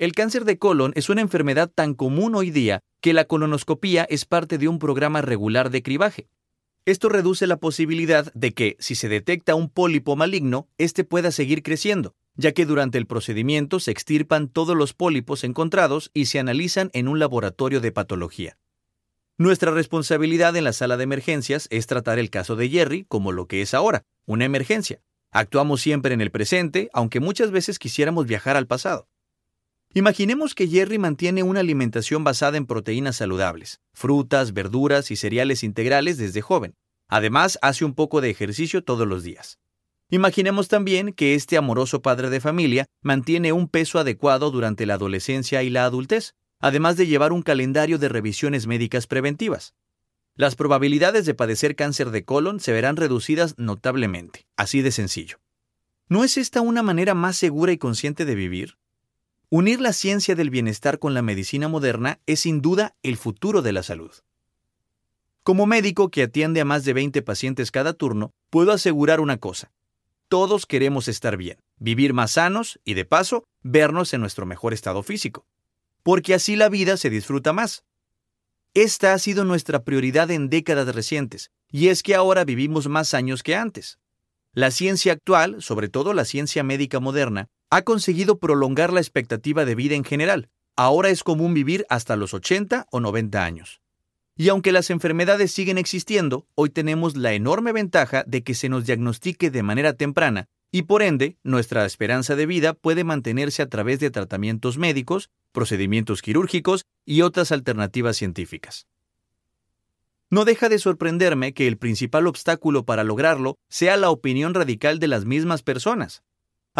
El cáncer de colon es una enfermedad tan común hoy día que la colonoscopía es parte de un programa regular de cribaje. Esto reduce la posibilidad de que, si se detecta un pólipo maligno, éste pueda seguir creciendo, ya que durante el procedimiento se extirpan todos los pólipos encontrados y se analizan en un laboratorio de patología. Nuestra responsabilidad en la sala de emergencias es tratar el caso de Jerry como lo que es ahora, una emergencia. Actuamos siempre en el presente, aunque muchas veces quisiéramos viajar al pasado. Imaginemos que Jerry mantiene una alimentación basada en proteínas saludables, frutas, verduras y cereales integrales desde joven. Además, hace un poco de ejercicio todos los días. Imaginemos también que este amoroso padre de familia mantiene un peso adecuado durante la adolescencia y la adultez, además de llevar un calendario de revisiones médicas preventivas. Las probabilidades de padecer cáncer de colon se verán reducidas notablemente, así de sencillo. ¿No es esta una manera más segura y consciente de vivir? Unir la ciencia del bienestar con la medicina moderna es sin duda el futuro de la salud. Como médico que atiende a más de 20 pacientes cada turno, puedo asegurar una cosa. Todos queremos estar bien, vivir más sanos y de paso, vernos en nuestro mejor estado físico. Porque así la vida se disfruta más. Esta ha sido nuestra prioridad en décadas recientes, y es que ahora vivimos más años que antes. La ciencia actual, sobre todo la ciencia médica moderna, ha conseguido prolongar la expectativa de vida en general. Ahora es común vivir hasta los 80 o 90 años. Y aunque las enfermedades siguen existiendo, hoy tenemos la enorme ventaja de que se nos diagnostique de manera temprana y por ende nuestra esperanza de vida puede mantenerse a través de tratamientos médicos, procedimientos quirúrgicos y otras alternativas científicas. No deja de sorprenderme que el principal obstáculo para lograrlo sea la opinión radical de las mismas personas.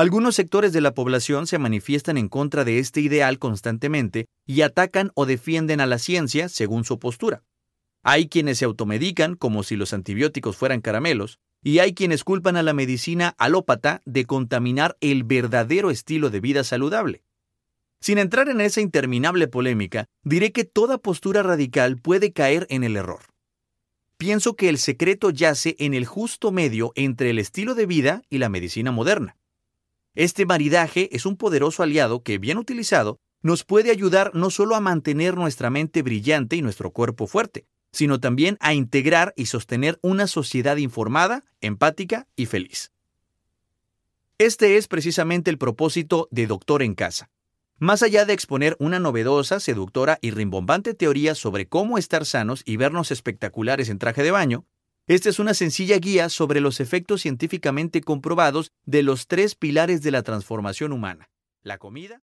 Algunos sectores de la población se manifiestan en contra de este ideal constantemente y atacan o defienden a la ciencia según su postura. Hay quienes se automedican como si los antibióticos fueran caramelos, y hay quienes culpan a la medicina alópata de contaminar el verdadero estilo de vida saludable. Sin entrar en esa interminable polémica, diré que toda postura radical puede caer en el error. Pienso que el secreto yace en el justo medio entre el estilo de vida y la medicina moderna. Este maridaje es un poderoso aliado que, bien utilizado, nos puede ayudar no solo a mantener nuestra mente brillante y nuestro cuerpo fuerte, sino también a integrar y sostener una sociedad informada, empática y feliz. Este es precisamente el propósito de Doctor en Casa. Más allá de exponer una novedosa, seductora y rimbombante teoría sobre cómo estar sanos y vernos espectaculares en traje de baño, esta es una sencilla guía sobre los efectos científicamente comprobados de los tres pilares de la transformación humana, la comida,